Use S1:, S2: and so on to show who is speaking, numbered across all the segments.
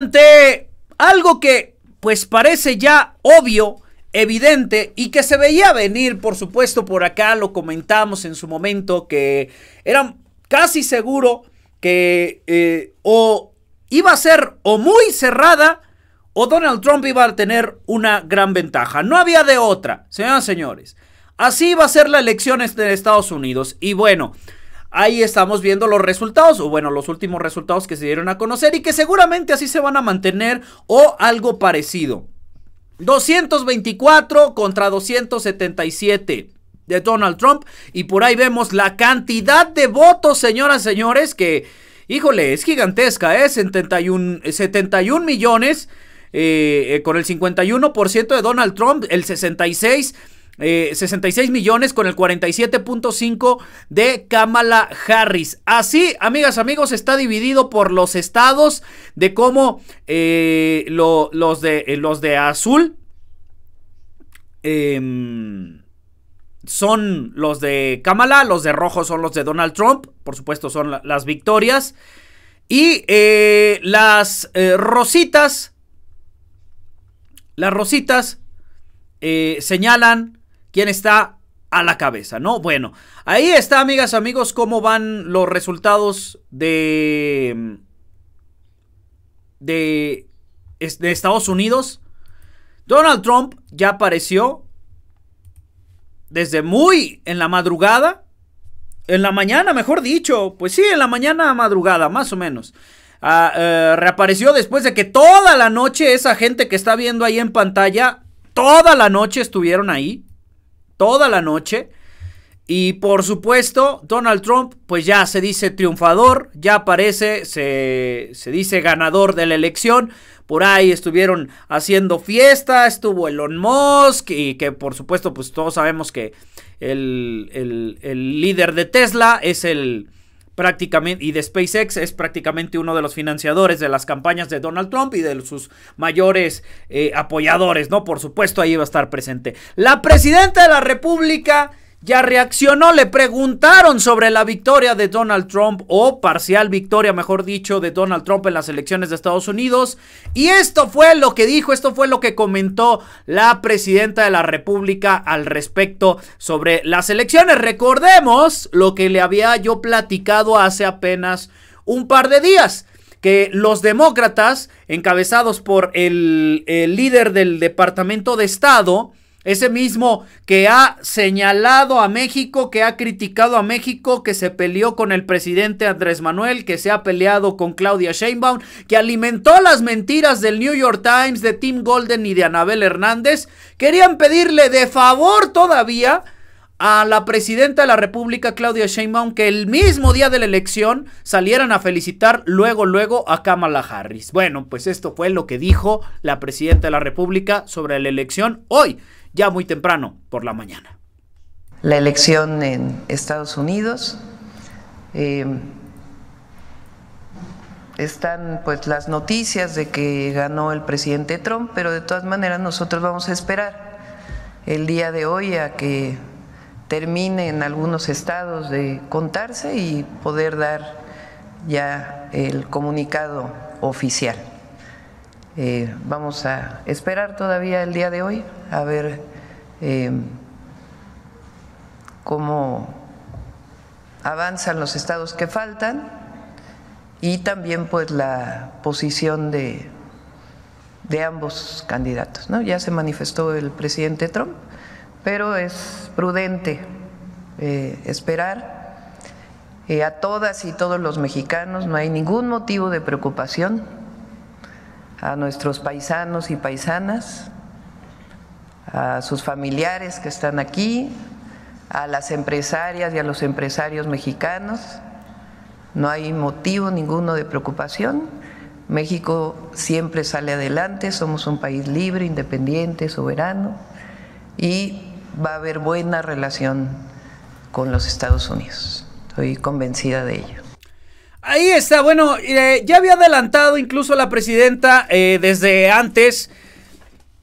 S1: ante algo que pues parece ya obvio, evidente y que se veía venir, por supuesto, por acá lo comentamos en su momento que era casi seguro que eh, o iba a ser o muy cerrada o Donald Trump iba a tener una gran ventaja. No había de otra, señoras y señores. Así iba a ser la elección en Estados Unidos. Y bueno, Ahí estamos viendo los resultados, o bueno, los últimos resultados que se dieron a conocer y que seguramente así se van a mantener o algo parecido. 224 contra 277 de Donald Trump y por ahí vemos la cantidad de votos, señoras y señores, que, híjole, es gigantesca, ¿eh? 71, 71 millones eh, eh, con el 51% de Donald Trump, el 66% 66 eh, millones con el 47.5 de Kamala Harris. Así, amigas, amigos, está dividido por los estados de cómo eh, los, de, eh, los de azul em, son los de Kamala, los de rojo son los de Donald Trump, por supuesto son las victorias. Y las rositas, las rositas señalan quién está a la cabeza, ¿no? Bueno, ahí está, amigas, amigos, cómo van los resultados de... de, Estados Unidos. Donald Trump ya apareció desde muy en la madrugada. En la mañana, mejor dicho. Pues sí, en la mañana madrugada, más o menos. Ah, eh, reapareció después de que toda la noche esa gente que está viendo ahí en pantalla, toda la noche estuvieron ahí toda la noche. Y por supuesto, Donald Trump, pues ya se dice triunfador, ya aparece, se, se, dice ganador de la elección. Por ahí estuvieron haciendo fiesta, estuvo Elon Musk y que por supuesto, pues todos sabemos que el, el, el líder de Tesla es el, prácticamente, y de SpaceX es prácticamente uno de los financiadores de las campañas de Donald Trump y de sus mayores eh, apoyadores, ¿no? Por supuesto, ahí va a estar presente. La presidenta de la República ya reaccionó, le preguntaron sobre la victoria de Donald Trump o parcial victoria, mejor dicho, de Donald Trump en las elecciones de Estados Unidos. Y esto fue lo que dijo, esto fue lo que comentó la presidenta de la República al respecto sobre las elecciones. Recordemos lo que le había yo platicado hace apenas un par de días que los demócratas, encabezados por el, líder del Departamento de Estado, ese mismo que ha señalado a México, que ha criticado a México, que se peleó con el presidente Andrés Manuel, que se ha peleado con Claudia Sheinbaum, que alimentó las mentiras del New York Times, de Tim Golden y de Anabel Hernández, querían pedirle de favor todavía a la presidenta de la República, Claudia Sheinbaum, que el mismo día de la elección salieran a felicitar luego, luego a Kamala Harris. Bueno, pues esto fue lo que dijo la presidenta de la República sobre la elección hoy, ya muy temprano por la mañana.
S2: La elección en Estados Unidos. Em, están pues las noticias de que ganó el presidente Trump, pero de todas maneras nosotros vamos a esperar el día de hoy a que termine en algunos estados de contarse y poder dar ya el comunicado oficial. Eh, vamos a esperar todavía el día de hoy a ver em, cómo avanzan los estados que faltan y también pues la posición de, de ambos candidatos. ¿no? Ya se manifestó el presidente Trump pero es prudente eh, esperar. Eh, a todas y todos los mexicanos no hay ningún motivo de preocupación. A nuestros paisanos y paisanas, a sus familiares que están aquí, a las empresarias y a los empresarios mexicanos. No hay motivo ninguno de preocupación. México siempre sale adelante, somos un país libre, independiente, soberano y va a haber buena relación con los Estados Unidos. Estoy convencida de ello.
S1: Ahí está, bueno, eh, ya había adelantado incluso la presidenta eh, desde antes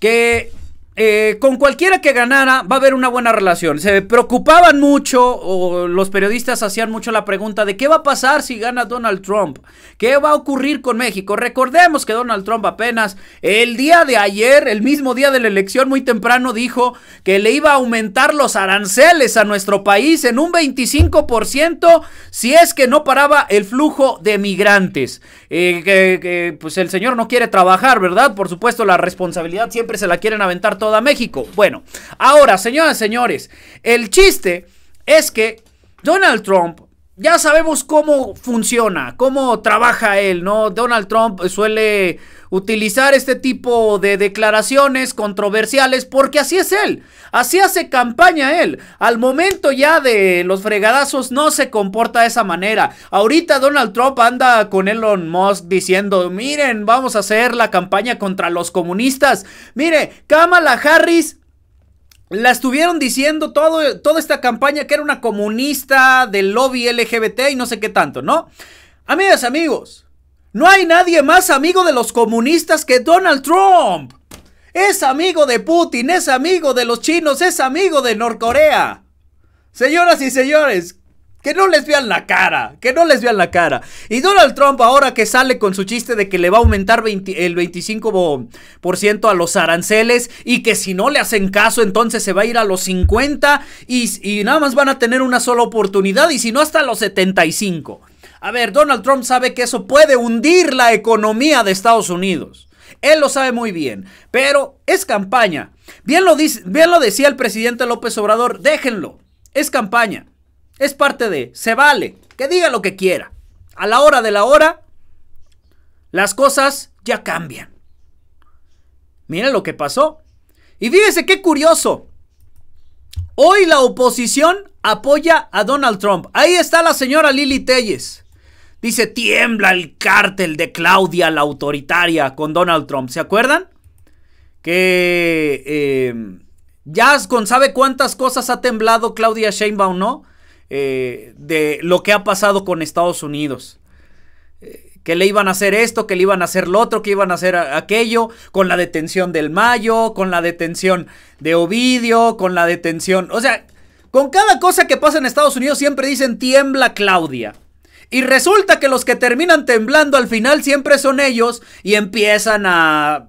S1: que eh, con cualquiera que ganara va a haber una buena relación. Se preocupaban mucho, o los periodistas hacían mucho la pregunta de qué va a pasar si gana Donald Trump, qué va a ocurrir con México. Recordemos que Donald Trump apenas el día de ayer, el mismo día de la elección, muy temprano dijo que le iba a aumentar los aranceles a nuestro país en un 25% si es que no paraba el flujo de migrantes. Eh, que, pues el señor no quiere trabajar, ¿verdad? Por supuesto, la responsabilidad siempre se la quieren aventar todos a México. Bueno, ahora, señoras y señores, el chiste es que Donald Trump ya sabemos cómo funciona, cómo trabaja él, ¿no? Donald Trump suele utilizar este tipo de declaraciones controversiales porque así es él, así hace campaña él. Al momento ya de los fregadazos no se comporta de esa manera. Ahorita Donald Trump anda con Elon Musk diciendo, miren, vamos a hacer la campaña contra los comunistas. Mire, Kamala Harris la estuvieron diciendo todo, toda esta campaña que era una comunista del lobby LGBT y no sé qué tanto, ¿no? Amigas, amigos, no hay nadie más amigo de los comunistas que Donald Trump. Es amigo de Putin, es amigo de los chinos, es amigo de Norcorea. Señoras y señores, que no les vean la cara, que no les vean la cara. Y Donald Trump ahora que sale con su chiste de que le va a aumentar el 25% a los aranceles y que si no le hacen caso entonces se va a ir a los 50 y, nada más van a tener una sola oportunidad y si no hasta los 75. A ver, Donald Trump sabe que eso puede hundir la economía de Estados Unidos. Él lo sabe muy bien, pero es campaña. bien lo decía el presidente López Obrador, déjenlo, es campaña. Es parte de, se vale, que diga lo que quiera. A la hora de la hora, las cosas ya cambian. Miren lo que pasó. Y fíjese qué curioso. Hoy la oposición apoya a Donald Trump. Ahí está la señora Lili Telles. Dice, tiembla el cártel de Claudia la autoritaria con Donald Trump. ¿Se acuerdan? Que eh, ya sabe cuántas cosas ha temblado Claudia Sheinbaum, ¿no? Eh, de lo que ha pasado con Estados Unidos. Eh, que le iban a hacer esto, que le iban a hacer lo otro, que iban a hacer aquello, con la detención del Mayo, con la detención de Ovidio, con la detención... O sea, con cada cosa que pasa en Estados Unidos siempre dicen tiembla Claudia. Y resulta que los que terminan temblando al final siempre son ellos y empiezan a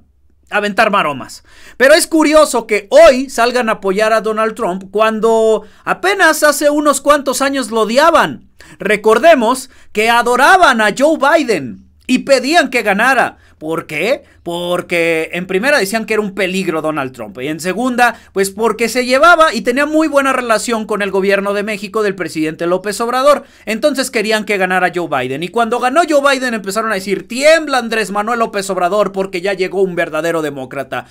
S1: aventar maromas. Pero es curioso que hoy salgan a apoyar a Donald Trump cuando apenas hace unos cuantos años lo odiaban. Recordemos que adoraban a Joe Biden y pedían que ganara. ¿Por qué? Porque en primera decían que era un peligro Donald Trump y en segunda, pues porque se llevaba y tenía muy buena relación con el gobierno de México del presidente López Obrador. Entonces querían que ganara Joe Biden y cuando ganó Joe Biden empezaron a decir, tiembla Andrés Manuel López Obrador porque ya llegó un verdadero demócrata.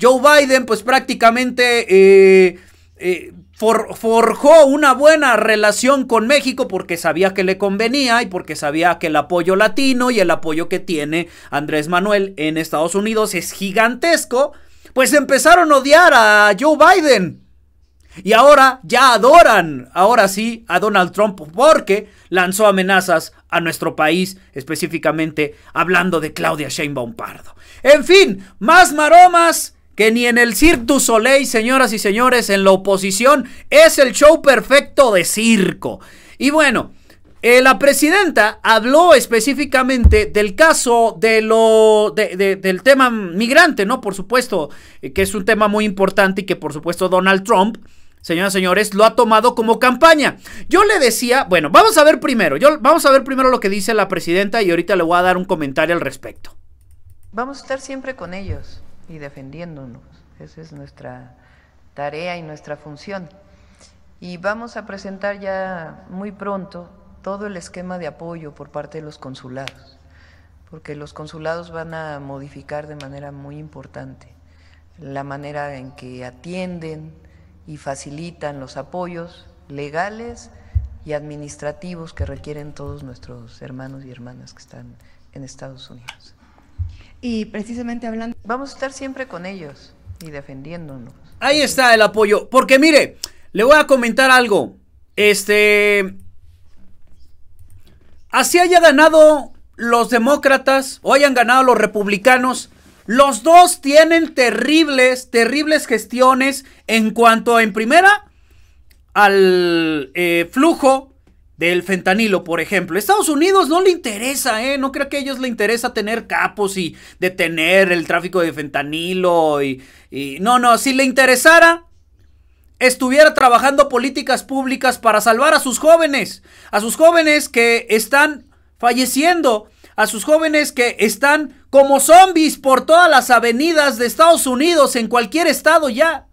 S1: Joe Biden pues prácticamente... Eh, eh, forjó una buena relación con México porque sabía que le convenía y porque sabía que el apoyo latino y el apoyo que tiene Andrés Manuel en Estados Unidos es gigantesco, pues empezaron a odiar a Joe Biden. Y ahora ya adoran, ahora sí, a Donald Trump porque lanzó amenazas a nuestro país, específicamente hablando de Claudia Sheinbaum Pardo. En fin, más maromas que ni en el Cirque du Soleil, señoras y señores, en la oposición, es el show perfecto de circo. Y bueno, eh, la presidenta habló específicamente del caso de lo del tema migrante, ¿no? Por supuesto, eh, que es un tema muy importante y que por supuesto Donald Trump, señoras y señores, lo ha tomado como campaña. Yo le decía, bueno, vamos a ver primero, yo, vamos a ver primero lo que dice la presidenta y ahorita le voy a dar un comentario al respecto.
S2: Vamos a estar siempre con ellos y defendiéndonos. Esa es nuestra tarea y nuestra función. Y vamos a presentar ya muy pronto todo el esquema de apoyo por parte de los consulados, porque los consulados van a modificar de manera muy importante la manera en que atienden y facilitan los apoyos legales y administrativos que requieren todos nuestros hermanos y hermanas que están en Estados Unidos y precisamente hablando... Vamos a estar siempre con ellos y defendiéndonos.
S1: Ahí está el apoyo, porque mire, le voy a comentar algo. Este... Así haya ganado los demócratas o hayan ganado los republicanos, los dos tienen terribles, terribles gestiones en cuanto en primera al eh, flujo del fentanilo, por ejemplo. Estados Unidos no le interesa, ¿eh? No creo que a ellos le interesa tener capos y detener el tráfico de fentanilo y, y... No, no, si le interesara, estuviera trabajando políticas públicas para salvar a sus jóvenes, a sus jóvenes que están falleciendo, a sus jóvenes que están como zombies por todas las avenidas de Estados Unidos, en cualquier estado ya.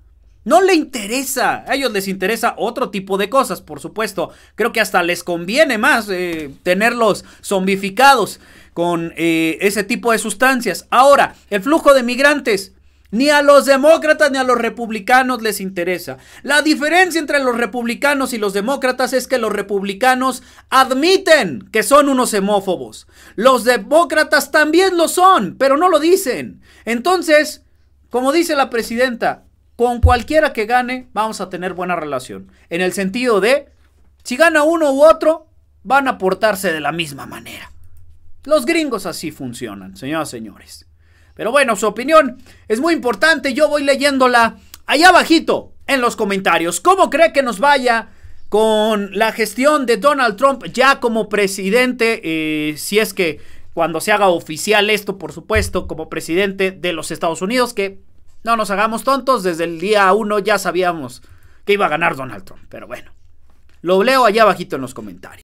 S1: No le interesa. A ellos les interesa otro tipo de cosas, por supuesto. Creo que hasta les conviene más eh, tenerlos zombificados con eh, ese tipo de sustancias. Ahora, el flujo de migrantes. Ni a los demócratas ni a los republicanos les interesa. La diferencia entre los republicanos y los demócratas es que los republicanos admiten que son unos hemófobos. Los demócratas también lo son, pero no lo dicen. Entonces, como dice la presidenta, con cualquiera que gane, vamos a tener buena relación. En el sentido de, si gana uno u otro, van a portarse de la misma manera. Los gringos así funcionan, señoras y señores. Pero bueno, su opinión es muy importante. Yo voy leyéndola allá abajito en los comentarios. ¿Cómo cree que nos vaya con la gestión de Donald Trump ya como presidente? Eh, si es que cuando se haga oficial esto, por supuesto, como presidente de los Estados Unidos, que no nos hagamos tontos, desde el día uno ya sabíamos que iba a ganar Donald Trump, pero bueno. Lo leo allá abajito en los comentarios.